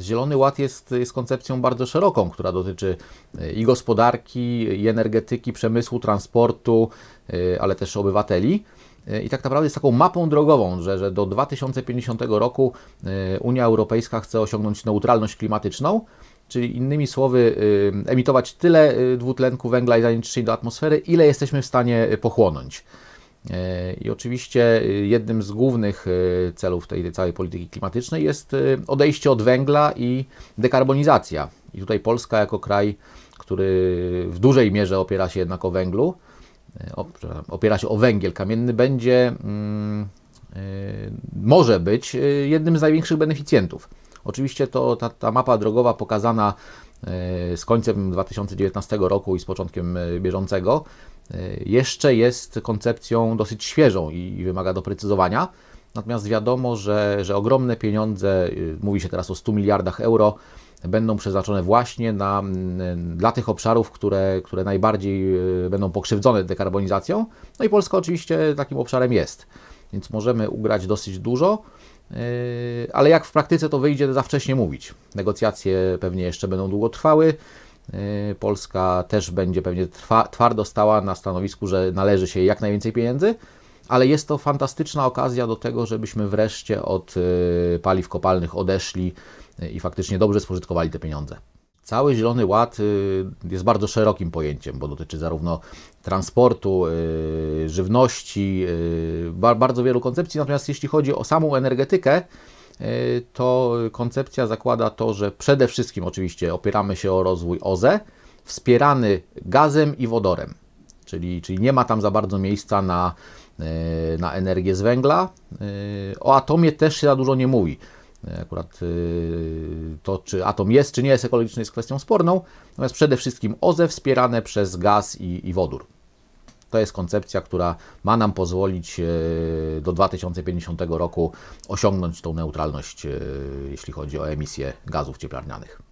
Zielony Ład jest, jest koncepcją bardzo szeroką, która dotyczy e, i gospodarki, i energetyki, przemysłu, transportu, e, ale też obywateli. E, I tak naprawdę jest taką mapą drogową, że, że do 2050 roku Unia Europejska chce osiągnąć neutralność klimatyczną, czyli innymi słowy, emitować tyle dwutlenku węgla i zanieczyszczeń do atmosfery, ile jesteśmy w stanie pochłonąć. E, I oczywiście y, jednym z głównych y, celów tej całej polityki klimatycznej jest y, odejście od węgla i dekarbonizacja. I tutaj Polska jako kraj, który w dużej mierze opiera się jednak o węglu, opiera się o węgiel kamienny, będzie, mm, może być jednym z największych beneficjentów. Oczywiście to, ta, ta mapa drogowa pokazana z końcem 2019 roku i z początkiem bieżącego E, jeszcze jest koncepcją dosyć świeżą i wymaga doprecyzowania. Natomiast wiadomo, że, że ogromne pieniądze, y, mówi się teraz o 100 miliardach euro, będą przeznaczone właśnie na, dla tych obszarów, które, które najbardziej y, będą pokrzywdzone dekarbonizacją. No i Polska oczywiście takim obszarem jest, więc możemy ugrać dosyć dużo, y, ale jak w praktyce to wyjdzie, za wcześnie mówić. Negocjacje pewnie jeszcze będą długo trwały. Y, Polska też będzie pewnie twardo stała na stanowisku, że należy się jak najwięcej pieniędzy, ale jest to fantastyczna okazja do tego, żebyśmy wreszcie od y, paliw kopalnych odeszli y, i faktycznie dobrze spożytkowali te pieniądze. Cały Zielony Ład jest bardzo szerokim pojęciem, bo dotyczy zarówno transportu, żywności, bardzo wielu koncepcji. Natomiast jeśli chodzi o samą energetykę, E, to koncepcja zakłada to, że przede wszystkim oczywiście opieramy się o rozwój OZE, wspierany gazem i wodorem. Czyli, czyli nie ma tam za bardzo miejsca na, e, na energię z węgla. E, o atomie też się za dużo nie mówi. Akurat to, czy atom jest, czy nie jest ekologiczny, jest kwestią sporną. Natomiast przede wszystkim OZE wspierane przez gaz i, i wodór. To jest koncepcja, która ma nam pozwolić e, do 2050 roku osiągnąć tą neutralność, e, jeśli chodzi o emisję gazów cieplarnianych.